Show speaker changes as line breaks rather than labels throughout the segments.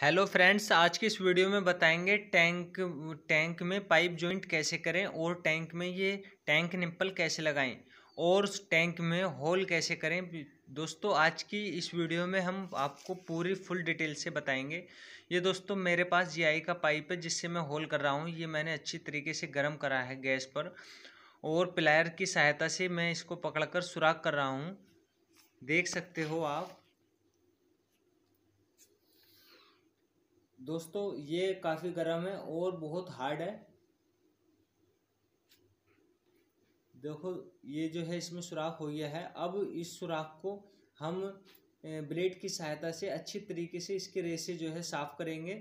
hello friends आज की इस वीडियो में बताएंगे टैंक टैंक में पाइप जॉइंट कैसे करें और टैंक में ये टैंक निप्पल कैसे लगाएं और टैंक में होल कैसे करें दोस्तों आज की इस वीडियो में हम आपको पूरी फुल डिटेल से बताएंगे ये दोस्तों मेरे पास जी का पाइप है जिससे मैं होल कर रहा हूँ ये मैंने अच्छी तरीके से गर्म करा है गैस पर और प्लायर की सहायता से मैं इसको कर सुराख कर रहा हूँ देख सकते हो आप दोस्तों ये काफ़ी गर्म है और बहुत हार्ड है देखो ये जो है इसमें सुराख हो गया है अब इस सुराख को हम ब्लेड की सहायता से अच्छी तरीके से इसके रेसे जो है साफ़ करेंगे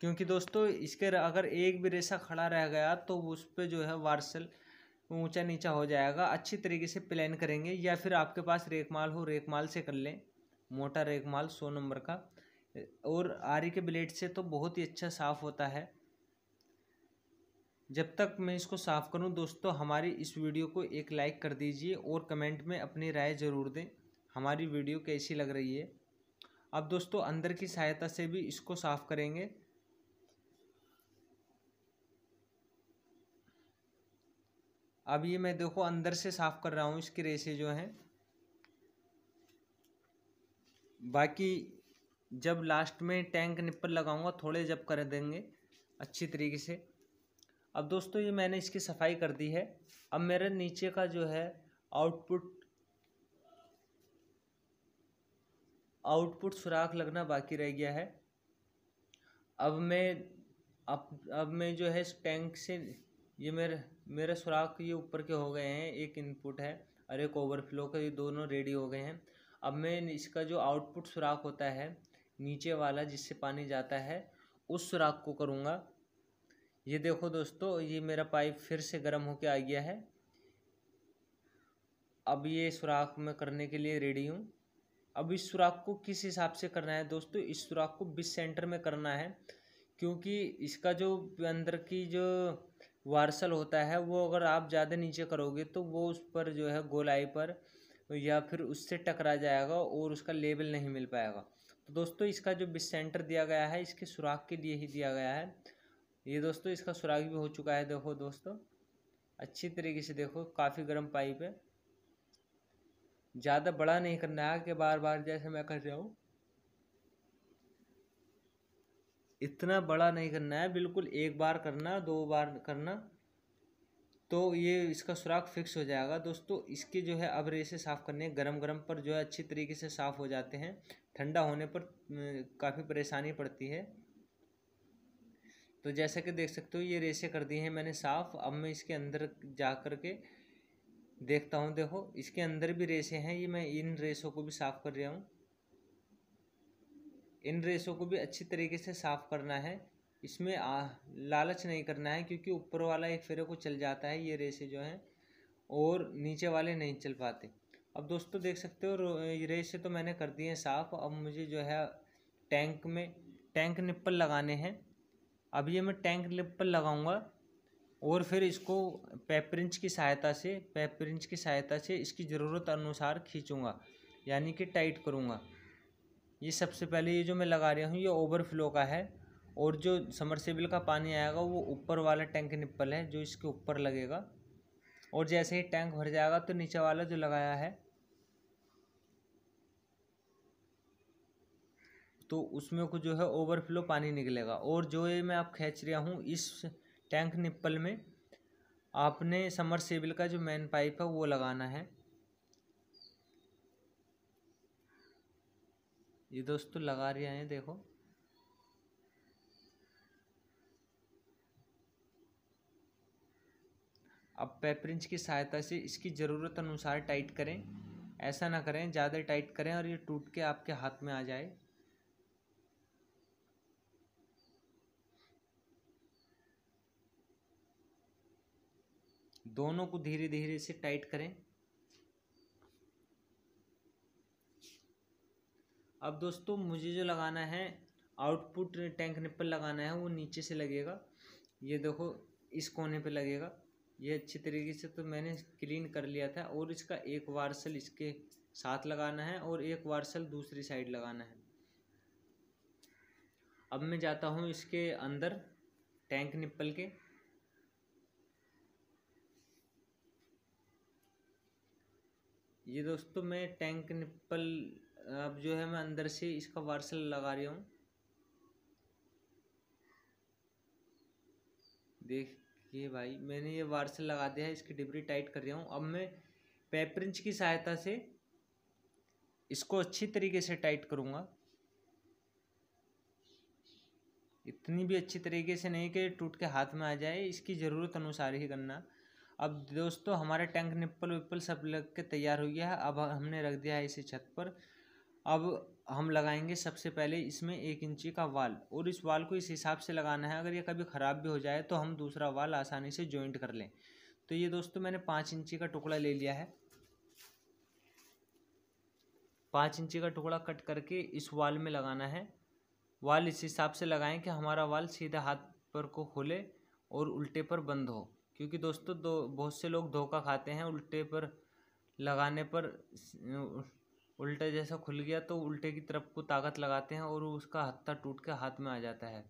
क्योंकि दोस्तों इसके अगर एक भी रेसा खड़ा रह गया तो उस पर जो है वार्सल ऊंचा नीचा हो जाएगा अच्छी तरीके से प्लान करेंगे या फिर आपके पास रेखमाल हो रेखमाल से कर लें मोटा रेखमाल सौ नंबर का और आरी के ब्लेड से तो बहुत ही अच्छा साफ़ होता है जब तक मैं इसको साफ़ करूं दोस्तों हमारी इस वीडियो को एक लाइक कर दीजिए और कमेंट में अपनी राय ज़रूर दें हमारी वीडियो कैसी लग रही है अब दोस्तों अंदर की सहायता से भी इसको साफ़ करेंगे अब ये मैं देखो अंदर से साफ़ कर रहा हूँ इसके रेसे जो हैं बाकी जब लास्ट में टैंक निप्पल लगाऊंगा थोड़े जब कर देंगे अच्छी तरीके से अब दोस्तों ये मैंने इसकी सफाई कर दी है अब मेरे नीचे का जो है आउटपुट आउटपुट सुराख लगना बाकी रह गया है अब मैं अब अब मैं जो है इस टैंक से ये मेरे मेरे सुराख ये ऊपर के हो गए हैं एक इनपुट है और एक ओवरफ्लो का ये दोनों रेडी हो गए हैं अब मैं इसका जो आउटपुट सुराख होता है नीचे वाला जिससे पानी जाता है उस सुराख को करूँगा ये देखो दोस्तों ये मेरा पाइप फिर से गर्म होके आ गया है अब ये सुराख मैं करने के लिए रेडी हूँ अब इस सुराख को किस हिसाब से करना है दोस्तों इस सुराख को बिस सेंटर में करना है क्योंकि इसका जो अंदर की जो वार्सल होता है वो अगर आप ज़्यादा नीचे करोगे तो वो उस पर जो है गोलाई पर या फिर उससे टकरा जाएगा और उसका लेबल नहीं मिल पाएगा तो दोस्तों इसका जो बिस सेंटर दिया गया है इसके सुराख के लिए ही दिया गया है ये दोस्तों इसका सुराख भी हो चुका है देखो दोस्तों अच्छी तरीके से देखो काफ़ी गर्म पाइप है ज़्यादा बड़ा नहीं करना है कि बार बार जैसे मैं कर रहा हूँ इतना बड़ा नहीं करना है बिल्कुल एक बार करना दो बार करना तो ये इसका सुराख फिक्स हो जाएगा दोस्तों इसके जो है अब रेसे साफ़ करने गरम गरम पर जो है अच्छी तरीके से साफ़ हो जाते हैं ठंडा होने पर काफ़ी परेशानी पड़ती है तो जैसा कि देख सकते हो ये रेसे कर दी हैं मैंने साफ़ अब मैं इसके अंदर जा कर के देखता हूँ देखो इसके अंदर भी रेसे हैं ये मैं इन रेसों को भी साफ़ कर रहा हूँ इन रेसों को भी अच्छी तरीके से साफ़ करना है इसमें आ, लालच नहीं करना है क्योंकि ऊपर वाला एक फेरे को चल जाता है ये रेसे जो हैं और नीचे वाले नहीं चल पाते अब दोस्तों तो देख सकते हो रेस से तो मैंने कर दिए हैं साफ़ अब मुझे जो है टैंक में टैंक निप्पल लगाने हैं अब ये मैं टैंक निप्पल लगाऊंगा और फिर इसको पेपरिंच की सहायता से पेपरिंच की सहायता से इसकी ज़रूरत अनुसार खींचूँगा यानी कि टाइट करूँगा ये सबसे पहले ये जो मैं लगा रहा हूँ ये ओवरफ्लो का है और जो समरसेबल का पानी आएगा वो ऊपर वाला टैंक निप्पल है जो इसके ऊपर लगेगा और जैसे ही टैंक भर जाएगा तो नीचे वाला जो लगाया है तो उसमें को जो है ओवरफ्लो पानी निकलेगा और जो ये मैं आप खींच रहा हूँ इस टैंक निप्पल में आपने समर सेबल का जो मेन पाइप है वो लगाना है ये दोस्तों लगा रहे हैं देखो अब पेपरिंच की सहायता से इसकी ज़रूरत अनुसार टाइट करें ऐसा ना करें ज़्यादा टाइट करें और ये टूट के आपके हाथ में आ जाए दोनों को धीरे धीरे से टाइट करें अब दोस्तों मुझे जो लगाना है आउटपुट टैंक निप्पल लगाना है वो नीचे से लगेगा ये देखो इस कोने पे लगेगा ये अच्छी तरीके से तो मैंने क्लीन कर लिया था और इसका एक वार्सल इसके साथ लगाना है और एक वार्सल दूसरी साइड लगाना है अब मैं जाता हूँ इसके अंदर टैंक निप्पल के ये दोस्तों मैं टैंक निप्पल अब जो है मैं अंदर से इसका वार्सल लगा रही हूँ देखिए भाई मैंने ये वार्सल लगा दिया है इसकी डिबरी टाइट कर रहा हूँ अब मैं पेपरिंच की सहायता से इसको अच्छी तरीके से टाइट करूँगा इतनी भी अच्छी तरीके से नहीं कि टूट के हाथ में आ जाए इसकी ज़रूरत अनुसार ही करना अब दोस्तों हमारे टैंक निप्पल विप्पल सब लग के तैयार हो गया है अब हमने रख दिया है इसे छत पर अब हम लगाएंगे सबसे पहले इसमें एक इंची का वाल और इस वाल को इस हिसाब से लगाना है अगर ये कभी ख़राब भी हो जाए तो हम दूसरा वाल आसानी से जॉइंट कर लें तो ये दोस्तों मैंने पाँच इंची का टुकड़ा ले लिया है पाँच इंची का टुकड़ा कट करके इस वाल में लगाना है वाल इस हिसाब से लगाएं कि हमारा वाल सीधा हाथ पर को खोले और उल्टे पर बंद हो क्योंकि दोस्तों दो बहुत से लोग धोखा खाते हैं उल्टे पर लगाने पर उल्टा जैसा खुल गया तो उल्टे की तरफ को ताकत लगाते हैं और उसका हत्था टूट के हाथ में आ जाता है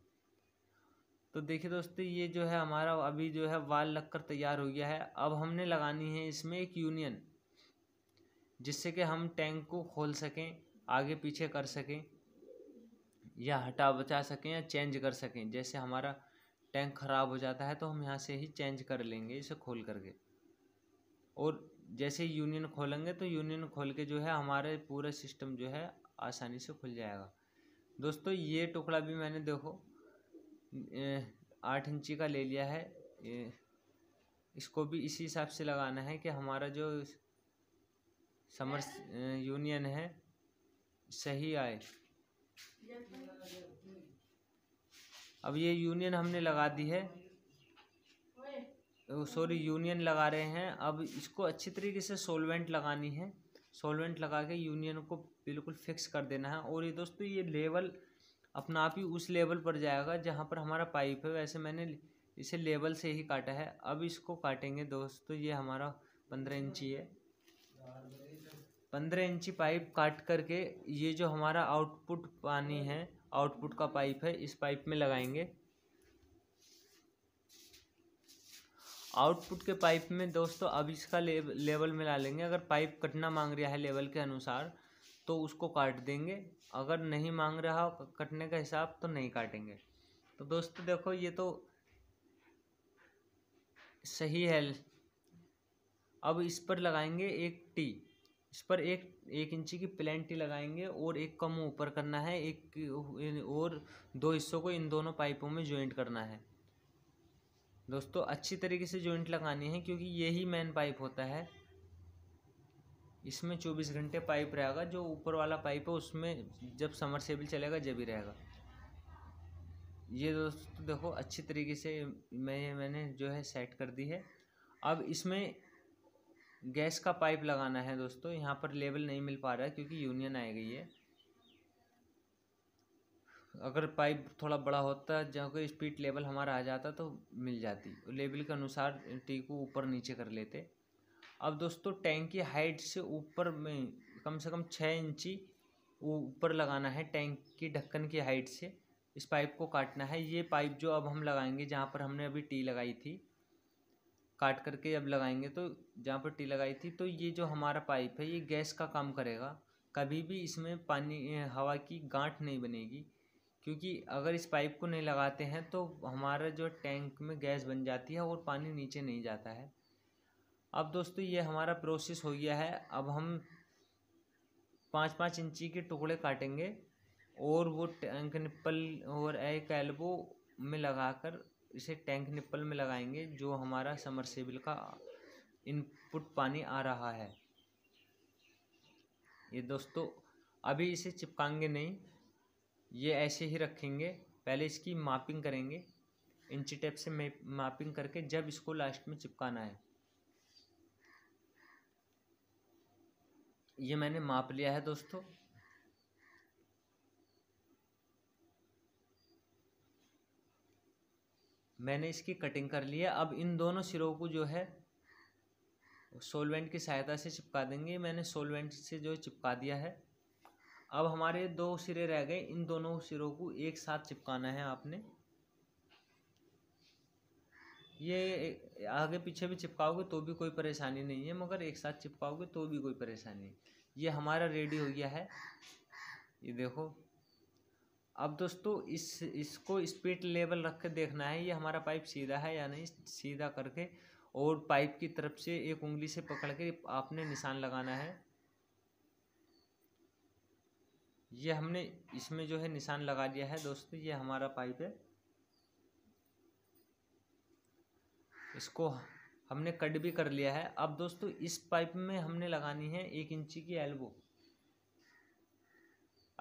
तो देखिए दोस्तों ये जो है हमारा अभी जो है वाल लग तैयार हो गया है अब हमने लगानी है इसमें एक यूनियन जिससे कि हम टैंक को खोल सकें आगे पीछे कर सकें या हटा बचा सकें या चेंज कर सकें जैसे हमारा टैंक ख़राब हो जाता है तो हम यहाँ से ही चेंज कर लेंगे इसे खोल करके और जैसे यूनियन खोलेंगे तो यूनियन खोल के जो है हमारे पूरा सिस्टम जो है आसानी से खुल जाएगा दोस्तों ये टुकड़ा भी मैंने देखो आठ इंची का ले लिया है इसको भी इसी हिसाब से लगाना है कि हमारा जो समर्स यूनियन है सही आए अब ये यूनियन हमने लगा दी है सॉरी यूनियन लगा रहे हैं अब इसको अच्छी तरीके से सोलवेंट लगानी है सोलवेंट लगा के यूनियन को बिल्कुल फिक्स कर देना है और ये दोस्तों ये लेवल अपना आप ही उस लेवल पर जाएगा जहाँ पर हमारा पाइप है वैसे मैंने इसे लेवल से ही काटा है अब इसको काटेंगे दोस्तों ये हमारा पंद्रह इंची है पंद्रह इंची पाइप काट करके ये जो हमारा आउटपुट पानी है आउटपुट का पाइप है इस पाइप में लगाएंगे आउटपुट के पाइप में दोस्तों अब इसका लेव, लेवल में ला लेंगे अगर पाइप कटना मांग रहा है लेवल के अनुसार तो उसको काट देंगे अगर नहीं मांग रहा कटने का हिसाब तो नहीं काटेंगे तो दोस्तों देखो ये तो सही है अब इस पर लगाएंगे एक टी इस पर एक एक इंची की प्लेंटी लगाएंगे और एक कम ऊपर करना है एक और दो हिस्सों को इन दोनों पाइपों में ज्वाइंट करना है दोस्तों अच्छी तरीके से ज्वाइंट लगानी है क्योंकि यही मेन पाइप होता है इसमें चौबीस घंटे पाइप रहेगा जो ऊपर वाला पाइप है उसमें जब समरसेबल चलेगा जब ही रहेगा ये दोस्तों देखो अच्छी तरीके से मैं मैंने जो है सेट कर दी है अब इसमें गैस का पाइप लगाना है दोस्तों यहाँ पर लेवल नहीं मिल पा रहा है क्योंकि यूनियन आई गई है अगर पाइप थोड़ा बड़ा होता जहाँ कोई स्पीड लेवल हमारा आ जाता तो मिल जाती लेवल के अनुसार टी को ऊपर नीचे कर लेते अब दोस्तों टैंक की हाइट से ऊपर में कम से कम छः इंची ऊपर लगाना है टैंक की ढक्कन की हाइट से इस पाइप को काटना है ये पाइप जो अब हम लगाएंगे जहाँ पर हमने अभी टी लगाई थी काट करके जब लगाएंगे तो जहाँ पर टी लगाई थी तो ये जो हमारा पाइप है ये गैस का काम करेगा कभी भी इसमें पानी हवा की गांठ नहीं बनेगी क्योंकि अगर इस पाइप को नहीं लगाते हैं तो हमारा जो टैंक में गैस बन जाती है और पानी नीचे नहीं जाता है अब दोस्तों ये हमारा प्रोसेस हो गया है अब हम पाँच पाँच इंची के टुकड़े काटेंगे और वो टैंक निप्पल और एक एल्बो में लगाकर इसे टैंक निप्पल में लगाएंगे जो हमारा समरसेबल का इनपुट पानी आ रहा है ये दोस्तों अभी इसे चिपकाएंगे नहीं ये ऐसे ही रखेंगे पहले इसकी मापिंग करेंगे इंची टेप से मापिंग करके जब इसको लास्ट में चिपकाना है ये मैंने माप लिया है दोस्तों मैंने इसकी कटिंग कर ली है अब इन दोनों सिरों को जो है सोलवेंट की सहायता से चिपका देंगे मैंने सोलवेंट से जो चिपका दिया है अब हमारे दो सिरे रह गए इन दोनों सिरों को एक साथ चिपकाना है आपने ये आगे पीछे भी चिपकाओगे तो भी कोई परेशानी नहीं है मगर एक साथ चिपकाओगे तो भी कोई परेशानी नहीं ये हमारा रेडी हो गया है ये देखो अब दोस्तों इस इसको स्पीड लेवल रख के देखना है ये हमारा पाइप सीधा है या नहीं सीधा करके और पाइप की तरफ से एक उंगली से पकड़ के आपने निशान लगाना है ये हमने इसमें जो है निशान लगा दिया है दोस्तों ये हमारा पाइप है इसको हमने कट भी कर लिया है अब दोस्तों इस पाइप में हमने लगानी है एक इंची की एल्बो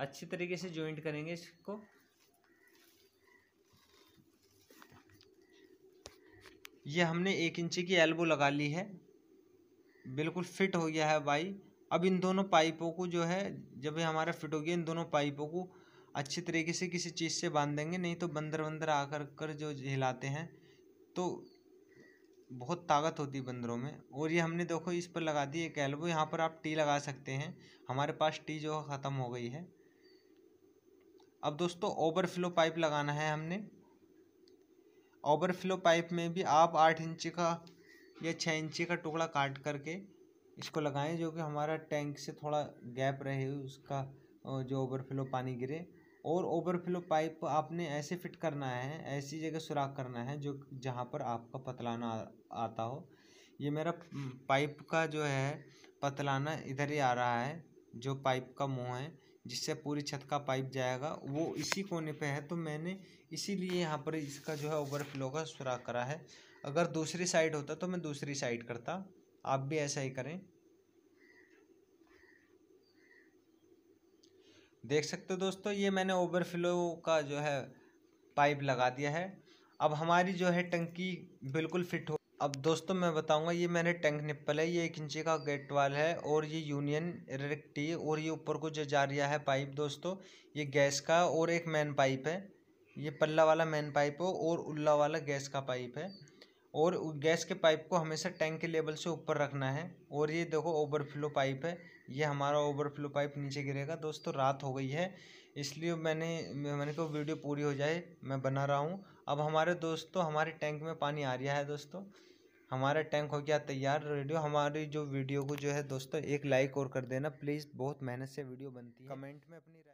अच्छी तरीके से ज्वाइंट करेंगे इसको ये हमने एक इंची की एल्बो लगा ली है बिल्कुल फिट हो गया है भाई अब इन दोनों पाइपों को जो है जब ये हमारा फिट हो गया इन दोनों पाइपों को अच्छी तरीके से किसी चीज़ से बांध देंगे नहीं तो बंदर बंदर आकर कर जो हिलाते हैं तो बहुत ताकत होती है बंदरों में और ये हमने देखो इस पर लगा दी एक एल्बो यहाँ पर आप टी लगा सकते हैं हमारे पास टी जो ख़त्म हो गई है अब दोस्तों ओवरफ्लो पाइप लगाना है हमने ओवरफ्लो पाइप में भी आप आठ इंच का या छः इंच का टुकड़ा काट करके इसको लगाएं जो कि हमारा टैंक से थोड़ा गैप रहे उसका जो ओवरफ्लो पानी गिरे और ओवरफ्लो पाइप आपने ऐसे फिट करना है ऐसी जगह सुराख करना है जो जहाँ पर आपका पतलाना आता हो ये मेरा पाइप का जो है पतलाना इधर ही आ रहा है जो पाइप का मुँह है जिससे पूरी छत का पाइप जाएगा वो इसी कोने पे है तो मैंने इसीलिए यहाँ पर इसका जो है ओवरफ्लो का सुराख करा है अगर दूसरी साइड होता तो मैं दूसरी साइड करता आप भी ऐसा ही करें देख सकते हो दोस्तों ये मैंने ओवरफ्लो का जो है पाइप लगा दिया है अब हमारी जो है टंकी बिल्कुल फिट हो अब दोस्तों मैं बताऊंगा ये मैंने टैंक निप्पल है ये एक इंची का गेट वाल है और ये यूनियन रेक्टी और ये ऊपर को जो जा रहा है पाइप दोस्तों ये गैस का और एक मैन पाइप है ये पल्ला वाला मैन पाइप हो और उल्ला वाला गैस का पाइप है और गैस के पाइप को हमेशा टैंक के लेवल से ऊपर रखना है और ये देखो ओवरफ्लो पाइप है ये हमारा ओवरफ्लो पाइप नीचे गिरेगा दोस्तों रात हो गई है इसलिए मैंने मैंने को वीडियो पूरी हो जाए मैं बना रहा हूँ अब हमारे दोस्तों हमारे टैंक में पानी आ रहा है दोस्तों हमारा टैंक हो गया तैयार रेडियो हमारी जो वीडियो को जो है दोस्तों एक लाइक और कर देना प्लीज़ बहुत मेहनत से वीडियो बनती है कमेंट में अपनी